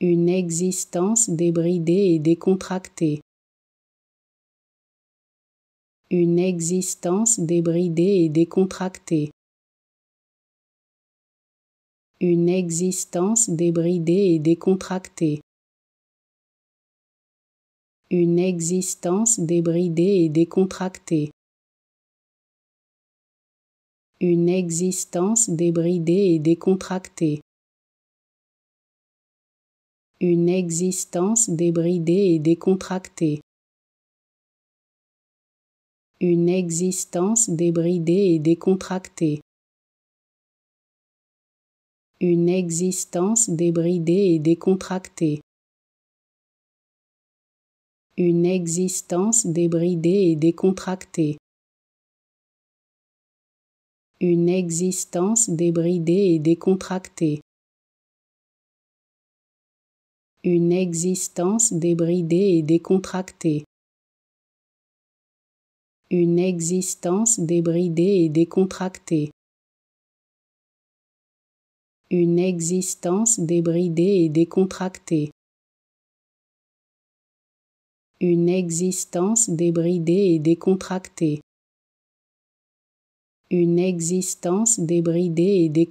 une existence débridée et décontractée. Une existence débridée et décontractée. Une existence débridée et décontractée. Une existence débridée et décontractée. Une existence débridée et décontractée une existence débridée et décontractée. Une existence débridée et décontractée. Une existence débridée et décontractée. Une existence débridée et décontractée. Une existence débridée et décontractée une existence débridée et décontractée, une existence débridée et décontractée, une existence débridée et décontractée, une existence débridée et décontractée, une existence débridée et décontractée.